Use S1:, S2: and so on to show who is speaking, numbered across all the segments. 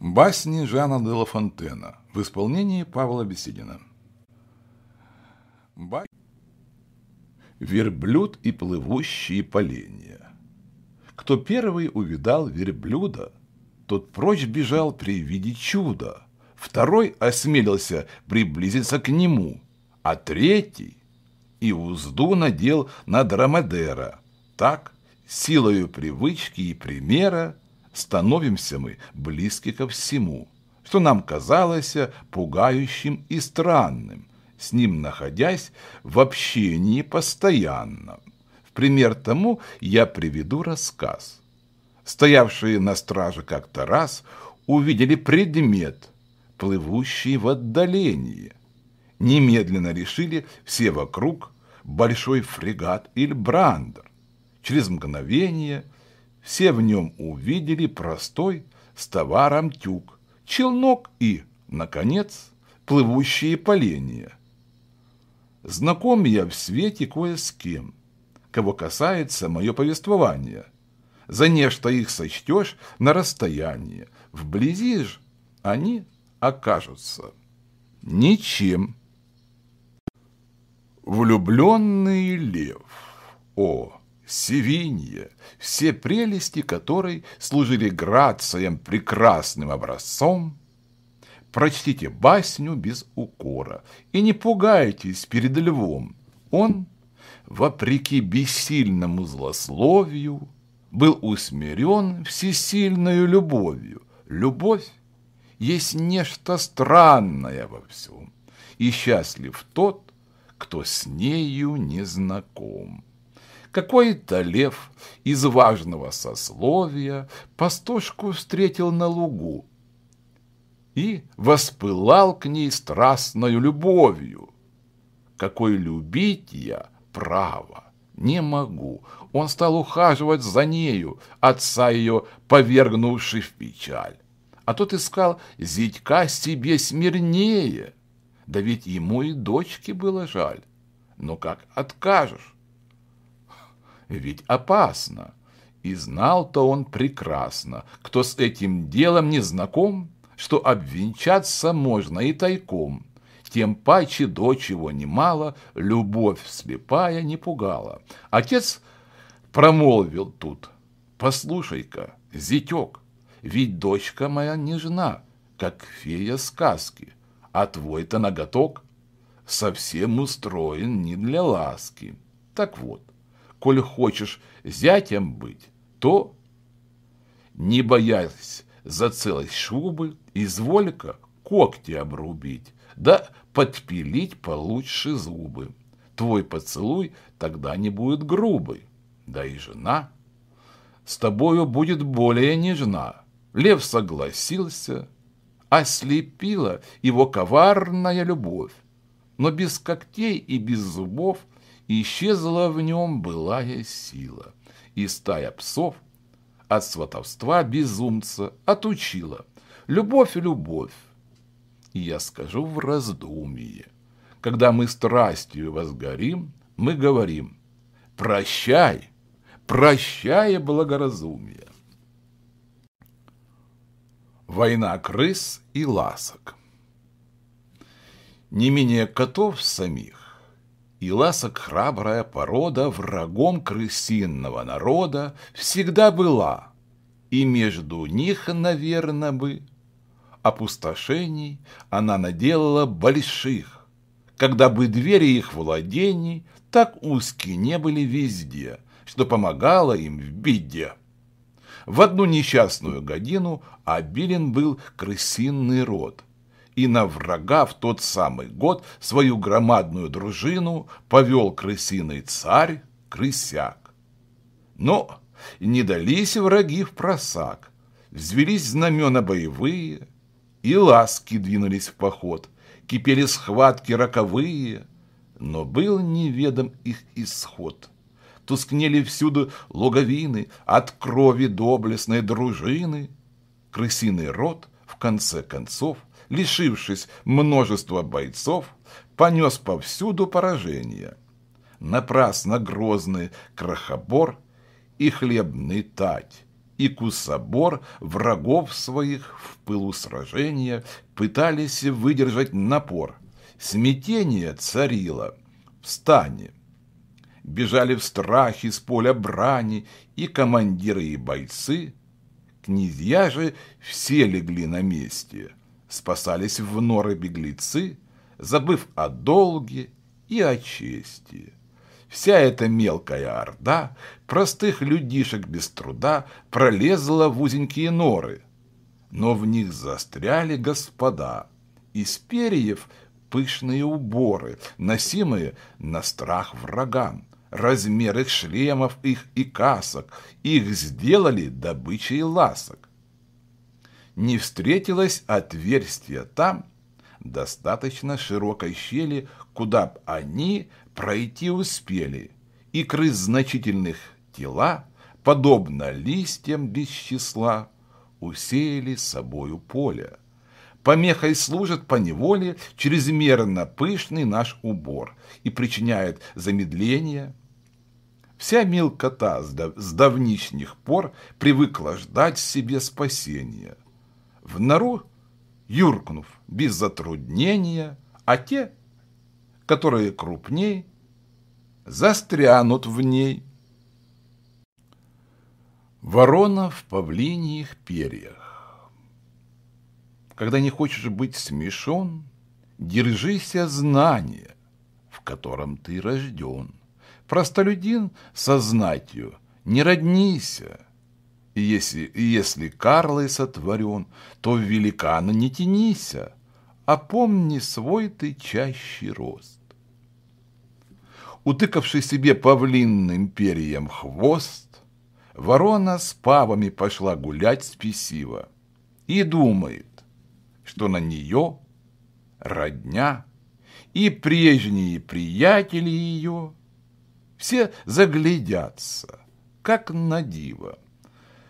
S1: Басни Жана де Ла Фонтена в исполнении Павла Беседина. Ба... Верблюд и плывущие поленья. Кто первый увидал верблюда, тот прочь бежал при виде чуда. Второй осмелился приблизиться к нему, а третий и узду надел на Драмадера. Так, силою привычки и примера, становимся мы близки ко всему, что нам казалось пугающим и странным, с ним находясь в общении постоянно. В пример тому я приведу рассказ. Стоявшие на страже как-то раз увидели предмет, плывущий в отдалении. Немедленно решили все вокруг большой фрегат или брандер. Через мгновение – все в нем увидели простой с товаром тюк, челнок и, наконец, плывущие поленья. Знаком я в свете кое с кем, кого касается мое повествование. За нечто их сочтешь на расстоянии, вблизи же они окажутся. Ничем. Влюбленный лев. О! Севинья, все прелести которой служили грациям прекрасным образцом, прочтите басню без укора и не пугайтесь перед львом. Он, вопреки бессильному злословию, был усмирен всесильною любовью. Любовь есть нечто странное во всем, и счастлив тот, кто с нею не знаком. Какой-то лев из важного сословия пастушку встретил на лугу и воспылал к ней страстною любовью. Какой любить я, право, не могу. Он стал ухаживать за нею, отца ее повергнувший в печаль. А тот искал зятька себе смирнее. Да ведь ему и дочке было жаль. Но как откажешь? ведь опасно. И знал-то он прекрасно, кто с этим делом не знаком, что обвенчаться можно и тайком. Тем паче дочь его немало, любовь слепая не пугала. Отец промолвил тут, «Послушай-ка, зятек, ведь дочка моя нежна, как фея сказки, а твой-то ноготок совсем устроен не для ласки. Так вот, коль хочешь зятем быть, то, не боясь за целость шубы, изволька когти обрубить, да подпилить получше зубы. Твой поцелуй тогда не будет грубый, да и жена с тобою будет более нежна. Лев согласился, ослепила его коварная любовь, но без когтей и без зубов – исчезла в нем былая сила, и стая псов от сватовства безумца отучила. Любовь – любовь, и я скажу в раздумье. Когда мы страстью возгорим, мы говорим «Прощай, прощай благоразумие». Война крыс и ласок. Не менее котов самих и ласок храбрая порода врагом крысинного народа всегда была, и между них, наверное, бы опустошений она наделала больших, когда бы двери их владений так узкие не были везде, что помогало им в беде. В одну несчастную годину обилен был крысинный род, и на врага в тот самый год свою громадную дружину повел крысиный царь Крысяк. Но не дались враги в просак, взвелись знамена боевые, и ласки двинулись в поход, кипели схватки роковые, но был неведом их исход. Тускнели всюду логовины от крови доблестной дружины, крысиный рот в конце концов лишившись множества бойцов, понес повсюду поражение. Напрасно грозный крохобор и хлебный тать, и кусобор врагов своих в пылу сражения пытались выдержать напор. Смятение царило. Встань! Бежали в страхе с поля брани и командиры, и бойцы. Князья же все легли на месте спасались в норы беглецы, забыв о долге и о чести. Вся эта мелкая орда простых людишек без труда пролезла в узенькие норы, но в них застряли господа, из перьев пышные уборы, носимые на страх врагам. Размер их шлемов, их и касок, их сделали добычей ласок не встретилось отверстия там, достаточно широкой щели, куда б они пройти успели, и крыс значительных тела, подобно листьям без числа, усеяли собою поле. Помехой служит поневоле чрезмерно пышный наш убор и причиняет замедление. Вся мелкота с давнишних пор привыкла ждать себе спасения – в нору, юркнув без затруднения, а те, которые крупней, застрянут в ней. Ворона в павлиньих перьях. Когда не хочешь быть смешон, держися знания, в котором ты рожден. Простолюдин со знатью не роднися, если, если Карлой сотворен, то в великана не тянися, а помни свой ты чаще рост. Утыкавший себе павлинным перьем хвост, ворона с павами пошла гулять спесиво и думает, что на нее родня и прежние приятели ее все заглядятся, как на диво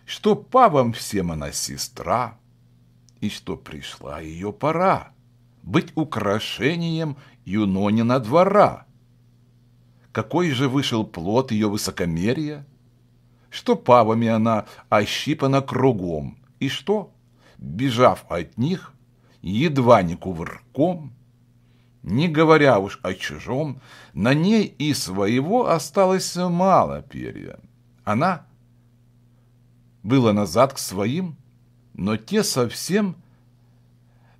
S1: что павам всем она сестра, и что пришла ее пора быть украшением Юнонина двора. Какой же вышел плод ее высокомерия? Что павами она ощипана кругом, и что, бежав от них, едва не кувырком, не говоря уж о чужом, на ней и своего осталось мало перья. Она было назад к своим, но те совсем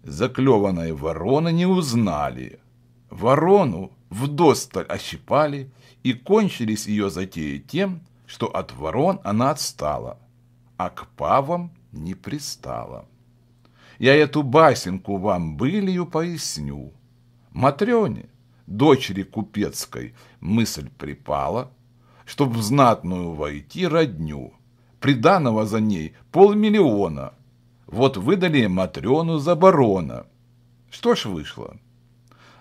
S1: заклеванной вороны не узнали. Ворону вдосталь ощипали, и кончились ее затеи тем, что от ворон она отстала, а к павам не пристала. Я эту басенку вам былью поясню. Матрёне, дочери купецкой, мысль припала, чтоб в знатную войти родню — приданого за ней полмиллиона. Вот выдали Матрёну за барона. Что ж вышло?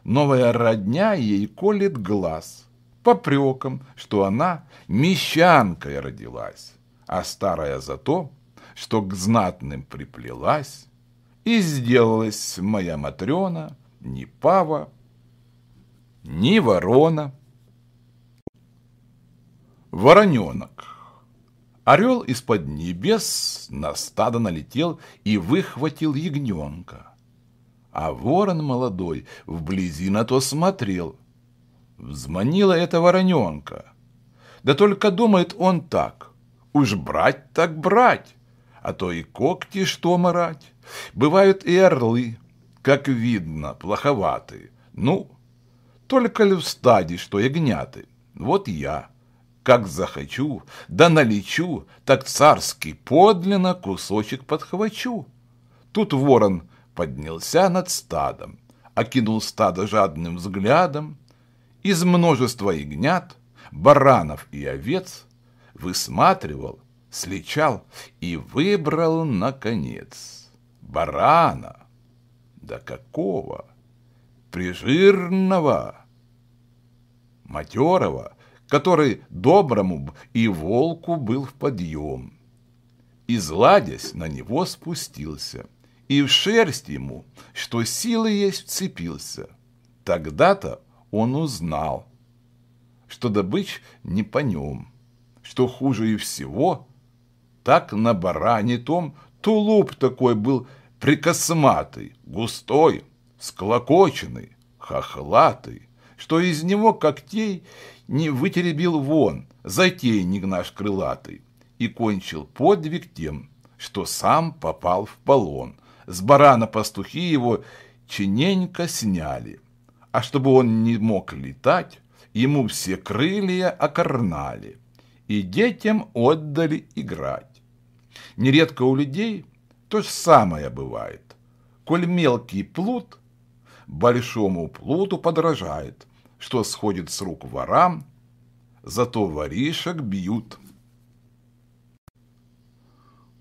S1: Новая родня ей колет глаз. Попреком, что она мещанкой родилась, а старая за то, что к знатным приплелась, и сделалась моя Матрёна ни пава, ни ворона. Вороненок. Орел из-под небес на стадо налетел и выхватил ягненка. А ворон молодой вблизи на то смотрел. Взманила эта вороненка. Да только думает он так. Уж брать так брать, а то и когти что морать. Бывают и орлы, как видно, плоховатые. Ну, только ли в стаде, что ягняты? Вот я. Как захочу, да налечу, так царский подлинно кусочек подхвачу. Тут ворон поднялся над стадом, окинул стадо жадным взглядом. Из множества ягнят, баранов и овец высматривал, сличал и выбрал, наконец, барана. Да какого? Прижирного, матерого, который доброму и волку был в подъем. и Изладясь, на него спустился, и в шерсть ему, что силы есть, вцепился. Тогда-то он узнал, что добыч не по нем, что хуже и всего, так на баране том тулуп такой был прикосматый, густой, склокоченный, хохлатый что из него когтей не вытеребил вон, затейник наш крылатый, и кончил подвиг тем, что сам попал в полон. С барана пастухи его чиненько сняли, а чтобы он не мог летать, ему все крылья окорнали и детям отдали играть. Нередко у людей то же самое бывает. Коль мелкий плут большому плуту подражает, что сходит с рук ворам, зато воришек бьют.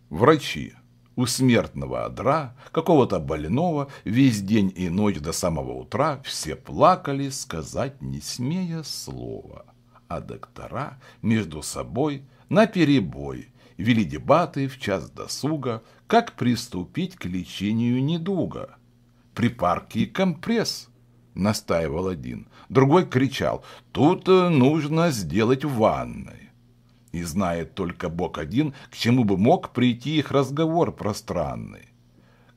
S1: Врачи. У смертного одра, какого-то больного, весь день и ночь до самого утра все плакали, сказать не смея слова. А доктора между собой на перебой вели дебаты в час досуга, как приступить к лечению недуга – припарки и компресс», — настаивал один. Другой кричал, «Тут э, нужно сделать ванной». И знает только Бог один, к чему бы мог прийти их разговор пространный.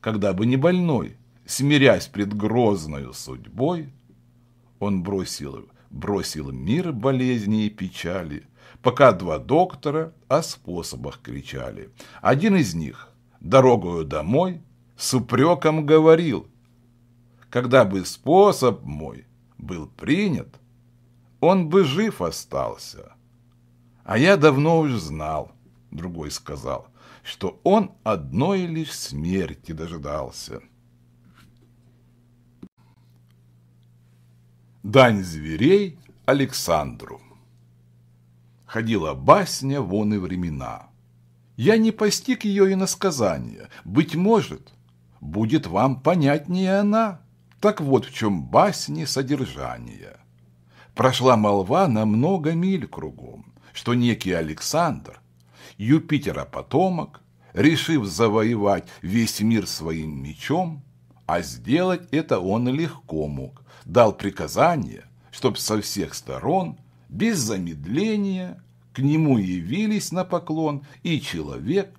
S1: Когда бы не больной, смирясь пред грозною судьбой, он бросил, бросил мир болезни и печали, пока два доктора о способах кричали. Один из них, дорогою домой, с упреком говорил – когда бы способ мой был принят, он бы жив остался. А я давно уж знал, другой сказал, что он одной лишь смерти дожидался. Дань зверей Александру Ходила басня вон и времена. Я не постиг ее и на сказание. Быть может, будет вам понятнее она. Так вот в чем басни содержание. Прошла молва на много миль кругом, что некий Александр, Юпитера потомок, решив завоевать весь мир своим мечом, а сделать это он легко мог, дал приказание, чтоб со всех сторон, без замедления, к нему явились на поклон и человек,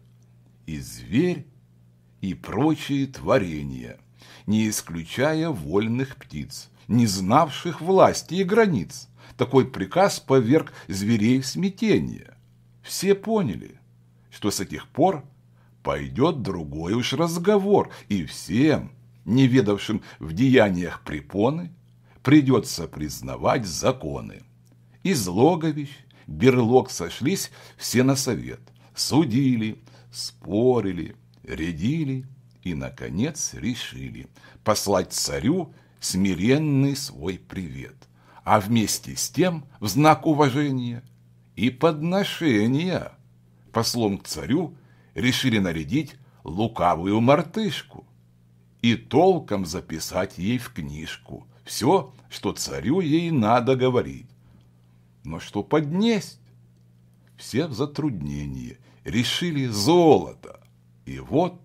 S1: и зверь, и прочие творения – не исключая вольных птиц, не знавших власти и границ. Такой приказ поверг зверей в смятение. Все поняли, что с этих пор пойдет другой уж разговор, и всем, не ведавшим в деяниях препоны, придется признавать законы. Из логовищ, берлог сошлись все на совет, судили, спорили, рядили, и, наконец, решили послать царю смиренный свой привет, а вместе с тем в знак уважения и подношения послом к царю решили нарядить лукавую мартышку и толком записать ей в книжку все, что царю ей надо говорить. Но что поднесть? Все в затруднении решили золото, и вот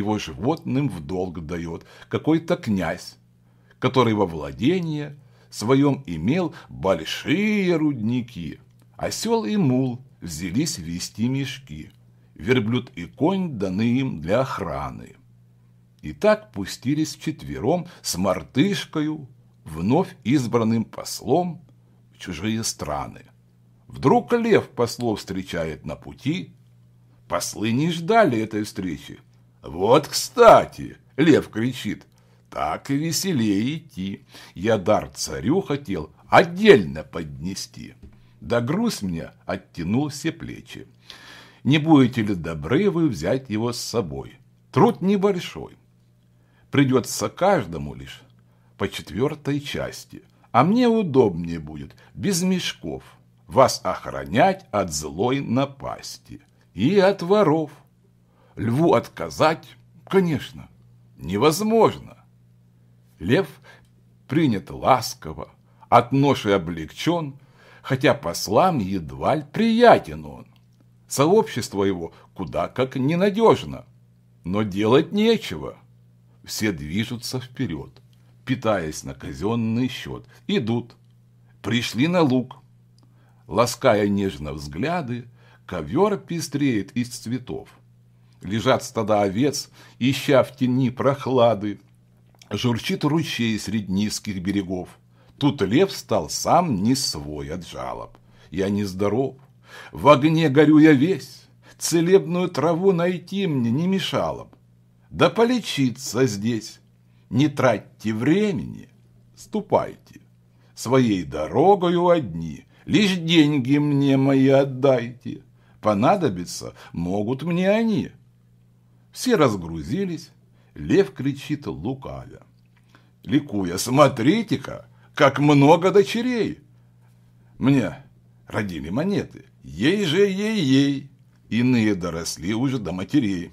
S1: его животным в долг дает какой-то князь, который во владение своем имел большие рудники. Осел и мул взялись вести мешки, верблюд и конь даны им для охраны. И так пустились четвером с мартышкою, вновь избранным послом, в чужие страны. Вдруг лев послов встречает на пути. Послы не ждали этой встречи, «Вот, кстати!» – лев кричит. «Так и веселее идти. Я дар царю хотел отдельно поднести. Да груз мне оттянул все плечи. Не будете ли добры вы взять его с собой? Труд небольшой. Придется каждому лишь по четвертой части. А мне удобнее будет, без мешков, вас охранять от злой напасти и от воров». Льву отказать, конечно, невозможно. Лев принят ласково, от ноши облегчен, хотя послам едва ли приятен он. Сообщество его куда как ненадежно, но делать нечего. Все движутся вперед, питаясь на казенный счет, идут, пришли на луг. Лаская нежно взгляды, ковер пестреет из цветов лежат стада овец, ища в тени прохлады, журчит ручей среди низких берегов. Тут лев стал сам не свой от жалоб. Я нездоров, в огне горю я весь, целебную траву найти мне не мешало б. Да полечиться здесь, не тратьте времени, ступайте. Своей дорогою одни, лишь деньги мне мои отдайте. Понадобится, могут мне они, все разгрузились. Лев кричит лукавя. Ликуя, смотрите-ка, как много дочерей. Мне родили монеты. Ей же, ей-ей. Иные доросли уже до матерей.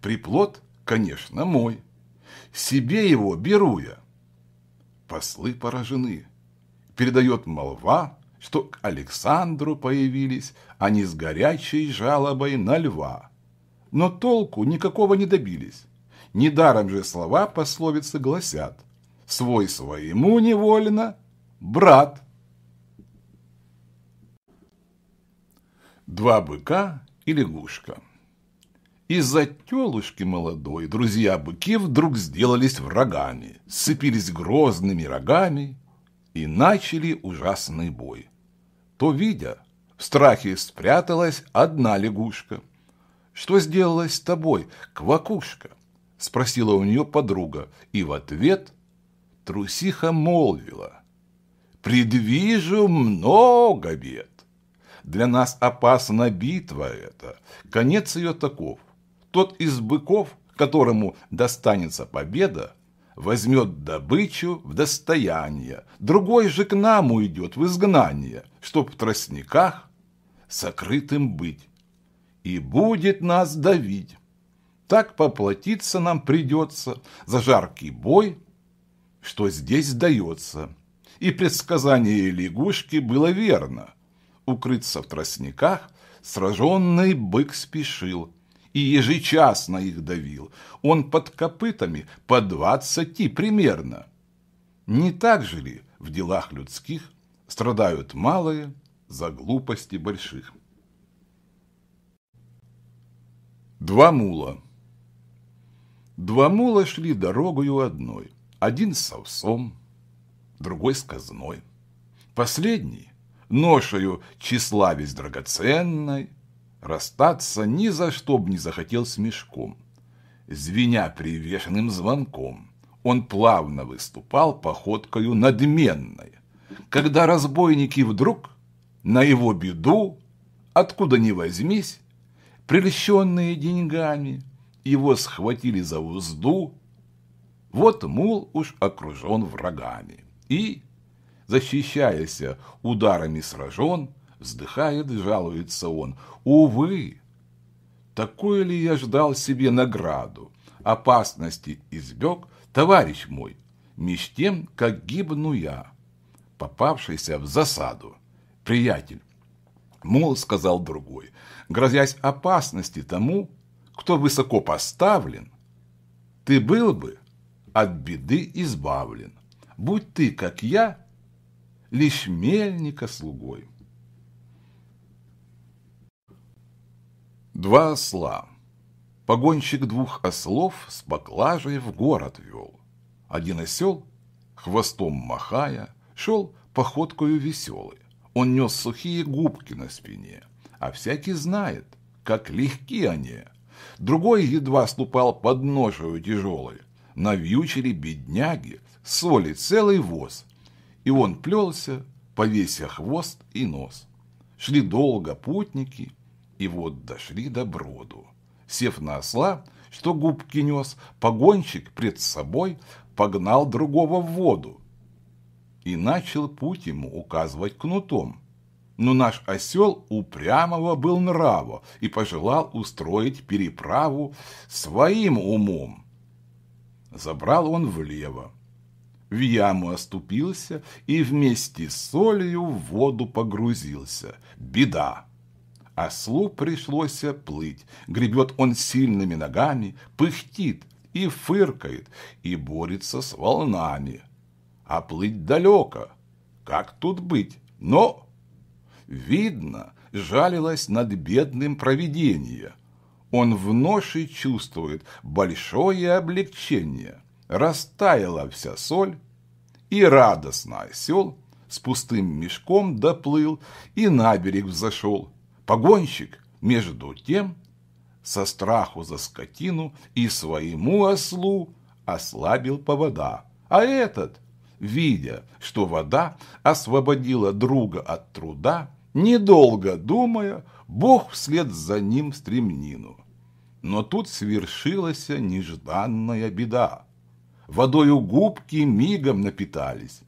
S1: Приплод, конечно, мой. Себе его беру я. Послы поражены. Передает молва, что к Александру появились они с горячей жалобой на льва но толку никакого не добились. Недаром же слова пословицы гласят «Свой своему невольно, брат». Два быка и лягушка. Из-за телушки молодой друзья быки вдруг сделались врагами, сцепились грозными рогами и начали ужасный бой. То, видя, в страхе спряталась одна лягушка – «Что сделалось с тобой, квакушка?» – спросила у нее подруга, и в ответ трусиха молвила. «Предвижу много бед. Для нас опасна битва эта. Конец ее таков. Тот из быков, которому достанется победа, возьмет добычу в достояние, другой же к нам уйдет в изгнание, чтоб в тростниках сокрытым быть и будет нас давить. Так поплатиться нам придется за жаркий бой, что здесь дается. И предсказание лягушки было верно. Укрыться в тростниках сраженный бык спешил и ежечасно их давил. Он под копытами по двадцати примерно. Не так же ли в делах людских страдают малые за глупости больших? Два мула. Два мула шли дорогою одной. Один с овсом, другой с казной. Последний, ношею числа драгоценной, расстаться ни за что б не захотел с мешком. Звеня привешенным звонком, он плавно выступал походкою надменной, когда разбойники вдруг, на его беду, откуда ни возьмись, прельщенные деньгами, его схватили за узду. Вот, мул, уж окружен врагами. И, защищаясь ударами сражен, вздыхает, жалуется он. Увы, такое ли я ждал себе награду? Опасности избег, товарищ мой, меж тем, как гибну я, попавшийся в засаду. Приятель, Мол, сказал другой, грозясь опасности тому, кто высоко поставлен, ты был бы от беды избавлен. Будь ты, как я, лишь мельника слугой. Два осла. Погонщик двух ослов с поклажей в город вел. Один осел, хвостом махая, шел походкою веселый. Он нес сухие губки на спине, а всякий знает, как легки они. Другой едва ступал под ношею тяжелой. Навьючили бедняги, соли целый воз. И он плелся, повеся хвост и нос. Шли долго путники, и вот дошли до броду. Сев на осла, что губки нес, погонщик пред собой погнал другого в воду, и начал путь ему указывать кнутом. Но наш осел упрямого был нраво и пожелал устроить переправу своим умом. Забрал он влево, в яму оступился и вместе с солью в воду погрузился. Беда! Ослу пришлось плыть, гребет он сильными ногами, пыхтит и фыркает, и борется с волнами а плыть далеко. Как тут быть? Но, видно, жалилась над бедным провидение. Он в ноши чувствует большое облегчение. Растаяла вся соль, и радостно осел с пустым мешком доплыл и на берег взошел. Погонщик, между тем, со страху за скотину и своему ослу ослабил повода. А этот видя, что вода освободила друга от труда, недолго думая, Бог вслед за ним стремнину. Но тут свершилась нежданная беда. Водою губки мигом напитались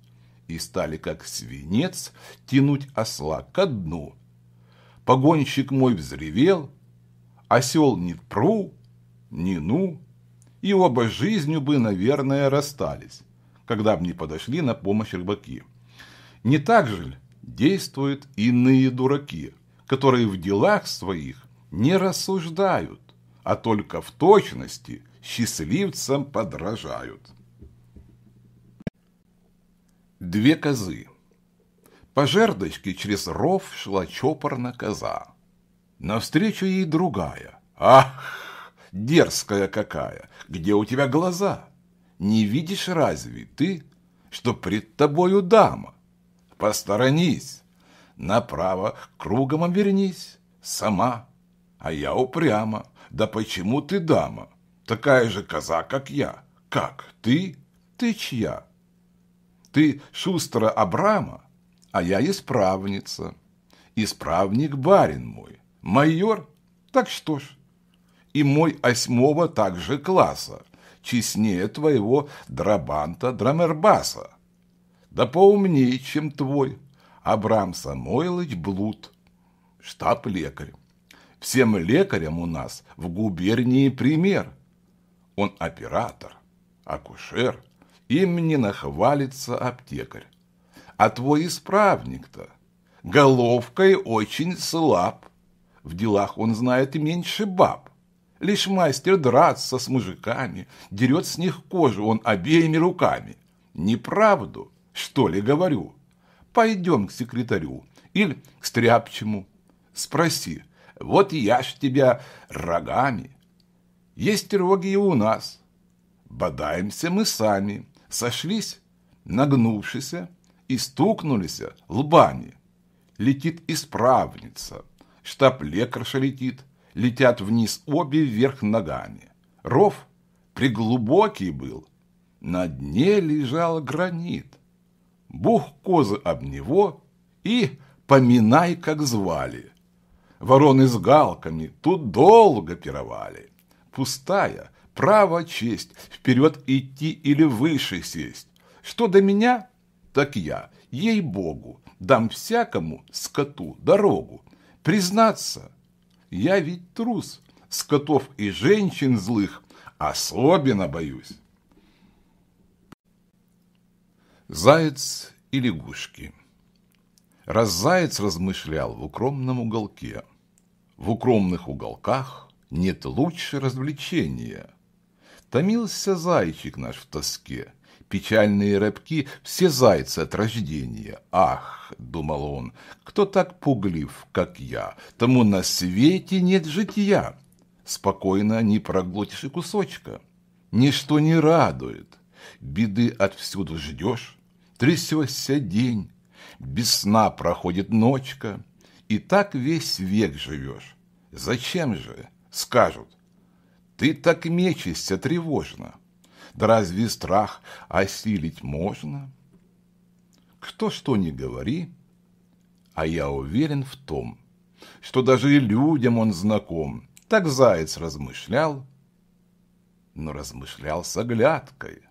S1: и стали, как свинец, тянуть осла ко дну. Погонщик мой взревел, осел не пру, не ну, и оба жизнью бы, наверное, расстались когда мне подошли на помощь рыбаки. Не так же ли действуют иные дураки, которые в делах своих не рассуждают, а только в точности счастливцам подражают. Две козы. По жердочке через ров шла чопорно коза. Навстречу ей другая. Ах, дерзкая какая, где у тебя глаза? Не видишь разве ты, что пред тобою дама? Посторонись, направо кругом обернись, сама. А я упрямо. да почему ты дама? Такая же коза, как я. Как, ты? Ты чья? Ты шустра Абрама, а я исправница. Исправник барин мой, майор, так что ж. И мой осьмого также класса, честнее твоего драбанта Драмербаса. Да поумнее, чем твой Абрам Самойлович Блуд, штаб-лекарь. Всем лекарям у нас в губернии пример. Он оператор, акушер, им не нахвалится аптекарь. А твой исправник-то головкой очень слаб. В делах он знает меньше баб. Лишь мастер драться с мужиками, дерет с них кожу он обеими руками. Неправду, что ли, говорю? Пойдем к секретарю или к стряпчему. Спроси, вот я ж тебя рогами. Есть роги и у нас. Бодаемся мы сами, сошлись, нагнувшись и стукнулись лбами. Летит исправница, штаб-лекарша летит, летят вниз обе вверх ногами. Ров приглубокий был, на дне лежал гранит. Бух козы об него и поминай, как звали. Вороны с галками тут долго пировали. Пустая, право честь, вперед идти или выше сесть. Что до меня, так я, ей-богу, дам всякому скоту дорогу. Признаться, я ведь трус, скотов и женщин злых особенно боюсь. Заяц и лягушки Раз заяц размышлял в укромном уголке. В укромных уголках нет лучше развлечения. Томился зайчик наш в тоске, печальные рыбки – все зайцы от рождения. Ах, – думал он, – кто так пуглив, как я, тому на свете нет жития. Спокойно не проглотишь и кусочка. Ничто не радует. Беды отвсюду ждешь, трясешься день, без сна проходит ночка, и так весь век живешь. Зачем же, скажут, ты так мечешься тревожно. Да разве страх осилить можно? Кто что не говори, а я уверен в том, что даже и людям он знаком. Так заяц размышлял, но размышлял с оглядкой.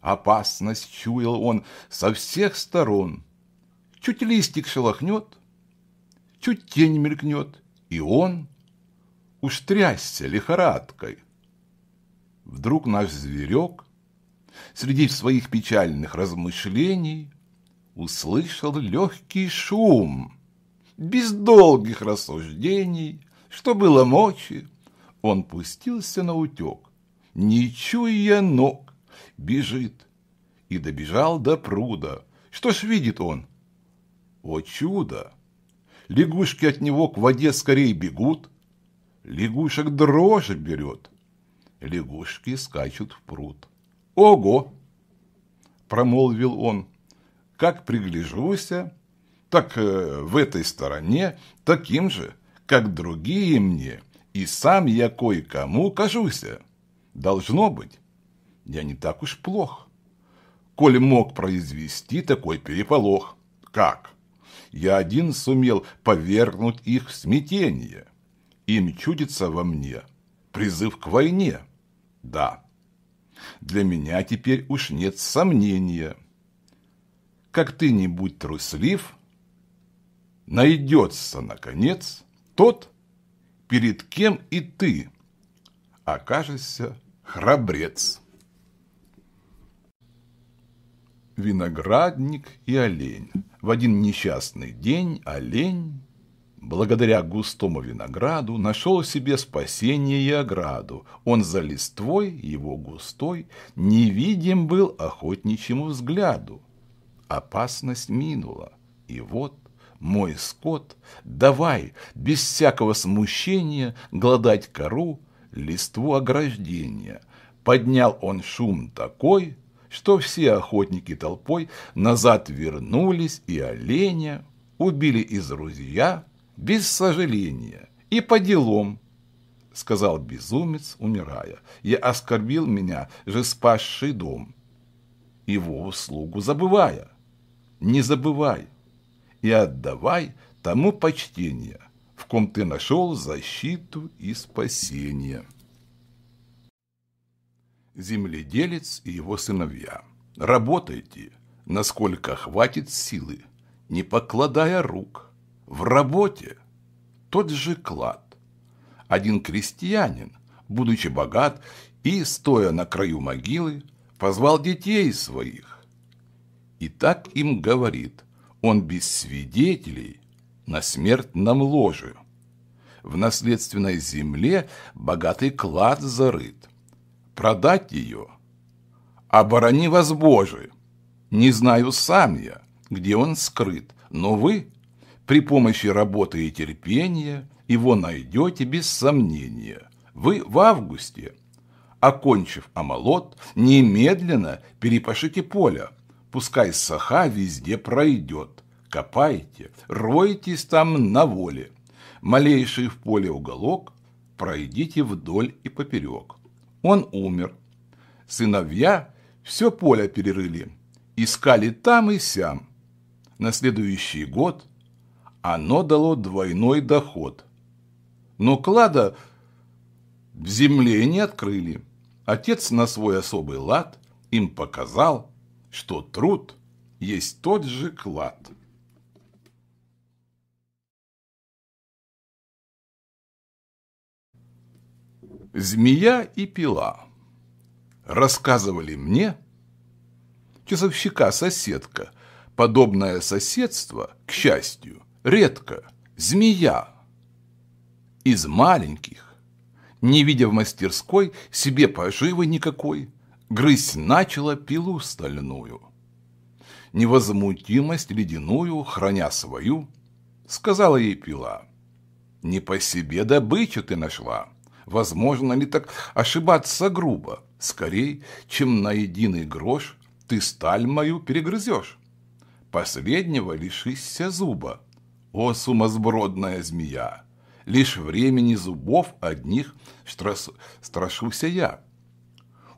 S1: Опасность чуял он со всех сторон. Чуть листик шелохнет, чуть тень мелькнет, и он уж трясся лихорадкой. Вдруг наш зверек среди своих печальных размышлений услышал легкий шум. Без долгих рассуждений, что было мочи, он пустился на утек, не чуя ног, бежит и добежал до пруда. Что ж видит он? О чудо! Лягушки от него к воде скорее бегут, лягушек дрожь берет лягушки скачут в пруд. «Ого!» – промолвил он. «Как пригляжуся, а! так э, в этой стороне таким же, как другие мне, и сам я кое-кому кажуся. А! Должно быть, я не так уж плох, коль мог произвести такой переполох. Как? Я один сумел повергнуть их в смятение. Им чудится во мне призыв к войне». Да. Для меня теперь уж нет сомнения. Как ты не будь труслив, найдется, наконец, тот, перед кем и ты окажешься храбрец. Виноградник и олень. В один несчастный день олень благодаря густому винограду, нашел себе спасение и ограду. Он за листвой, его густой, невидим был охотничьему взгляду. Опасность минула, и вот мой скот, давай, без всякого смущения, гладать кору, листву ограждения. Поднял он шум такой, что все охотники толпой назад вернулись, и оленя убили из ружья без сожаления и по делам, — сказал безумец, умирая, — Я оскорбил меня же спасший дом, его услугу забывая. Не забывай и отдавай тому почтение, в ком ты нашел защиту и спасение. Земледелец и его сыновья, работайте, насколько хватит силы, не покладая рук, в работе тот же клад. Один крестьянин, будучи богат и, стоя на краю могилы, позвал детей своих. И так им говорит, он без свидетелей на смертном ложе. В наследственной земле богатый клад зарыт. Продать ее? Оборони вас, Боже! Не знаю сам я, где он скрыт, но вы, при помощи работы и терпения его найдете без сомнения. Вы в августе, окончив омолот, немедленно перепашите поле. Пускай саха везде пройдет. Копайте, ройтесь там на воле. Малейший в поле уголок пройдите вдоль и поперек. Он умер. Сыновья все поле перерыли, искали там и сям. На следующий год – оно дало двойной доход. Но клада в земле не открыли. Отец на свой особый лад им показал, что труд есть тот же клад. Змея и пила. Рассказывали мне, часовщика-соседка, подобное соседство, к счастью, редко, змея. Из маленьких, не видя в мастерской себе поживы никакой, грызть начала пилу стальную. Невозмутимость ледяную, храня свою, сказала ей пила. Не по себе добычу ты нашла. Возможно ли так ошибаться грубо? Скорей, чем на единый грош ты сталь мою перегрызешь. Последнего лишишься зуба. О, сумасбродная змея! Лишь времени зубов одних штрас... страшуся я.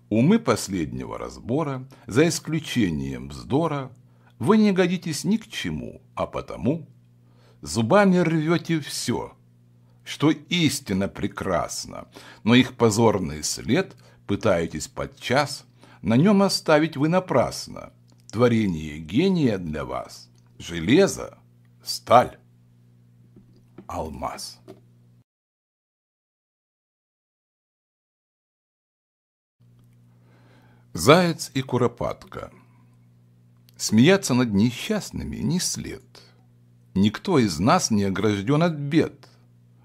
S1: Умы последнего разбора, за исключением вздора, вы не годитесь ни к чему, а потому зубами рвете все, что истинно прекрасно, но их позорный след пытаетесь подчас, на нем оставить вы напрасно. Творение гения для вас – железо, сталь алмаз. Заяц и куропатка. Смеяться над несчастными не след. Никто из нас не огражден от бед.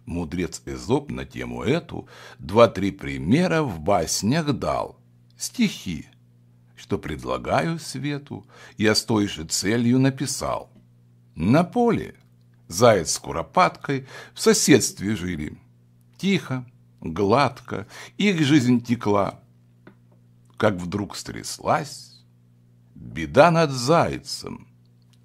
S1: Мудрец Эзоп на тему эту два-три примера в баснях дал. Стихи, что предлагаю свету, я с той же целью написал. На поле Заяц с куропаткой в соседстве жили. Тихо, гладко, их жизнь текла. Как вдруг стряслась беда над зайцем.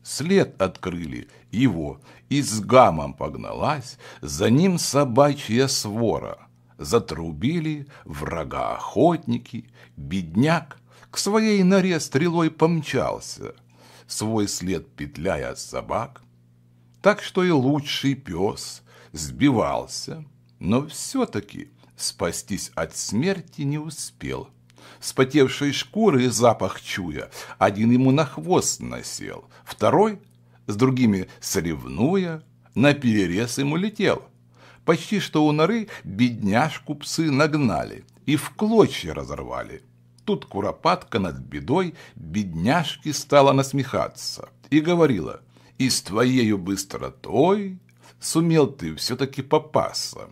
S1: След открыли его, и с гамом погналась, за ним собачья свора. Затрубили врага-охотники, бедняк к своей норе стрелой помчался. Свой след петляя собак, так что и лучший пес сбивался, но все-таки спастись от смерти не успел. Спотевшие шкуры и запах чуя, один ему на хвост насел, второй, с другими соревнуя, на перерез ему летел. Почти что у норы бедняжку псы нагнали и в клочья разорвали. Тут куропатка над бедой бедняжки стала насмехаться и говорила – и с твоею быстротой сумел ты все-таки попасться.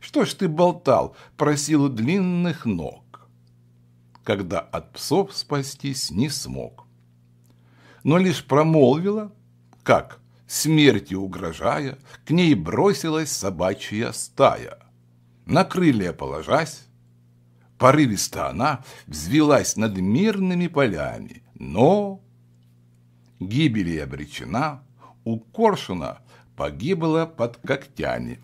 S1: Что ж ты болтал про силу длинных ног, когда от псов спастись не смог? Но лишь промолвила, как, смерти угрожая, к ней бросилась собачья стая. На крылья положась, порывисто она взвелась над мирными полями, но гибели обречена, у Коршуна погибла под когтями.